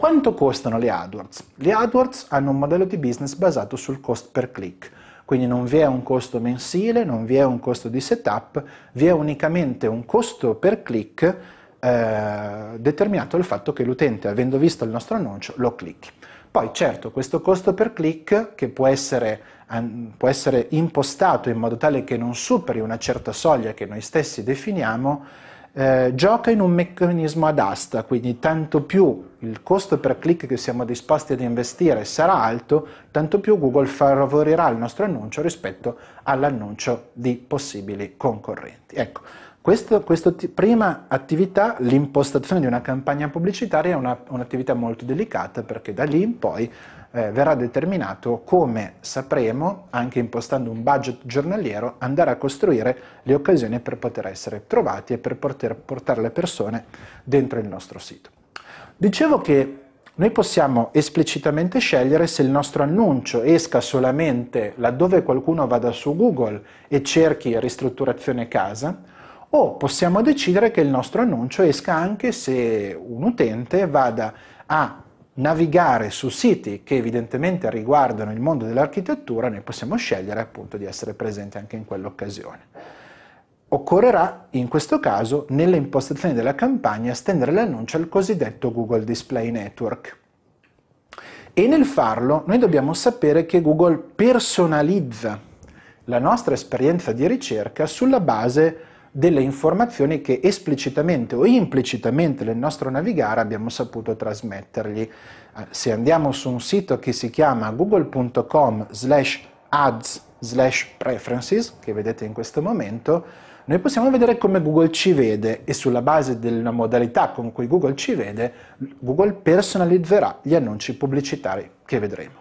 Quanto costano le AdWords? Le AdWords hanno un modello di business basato sul cost per click, quindi non vi è un costo mensile, non vi è un costo di setup, vi è unicamente un costo per click eh, determinato dal fatto che l'utente, avendo visto il nostro annuncio, lo clicchi. Poi certo, questo costo per click, che può essere, può essere impostato in modo tale che non superi una certa soglia che noi stessi definiamo, eh, gioca in un meccanismo ad asta, quindi tanto più il costo per click che siamo disposti ad investire sarà alto, tanto più Google favorirà il nostro annuncio rispetto all'annuncio di possibili concorrenti. Ecco, questa prima attività, l'impostazione di una campagna pubblicitaria, è un'attività molto delicata perché da lì in poi eh, verrà determinato come sapremo, anche impostando un budget giornaliero, andare a costruire le occasioni per poter essere trovati e per poter portare le persone dentro il nostro sito. Dicevo che noi possiamo esplicitamente scegliere se il nostro annuncio esca solamente laddove qualcuno vada su Google e cerchi ristrutturazione casa, o possiamo decidere che il nostro annuncio esca anche se un utente vada a navigare su siti che evidentemente riguardano il mondo dell'architettura, noi possiamo scegliere appunto di essere presenti anche in quell'occasione. Occorrerà in questo caso nelle impostazioni della campagna stendere l'annuncio al cosiddetto Google Display Network. E nel farlo noi dobbiamo sapere che Google personalizza la nostra esperienza di ricerca sulla base delle informazioni che esplicitamente o implicitamente nel nostro navigare abbiamo saputo trasmettergli. Eh, se andiamo su un sito che si chiama google.com slash ads slash preferences, che vedete in questo momento, noi possiamo vedere come Google ci vede e sulla base della modalità con cui Google ci vede, Google personalizzerà gli annunci pubblicitari che vedremo.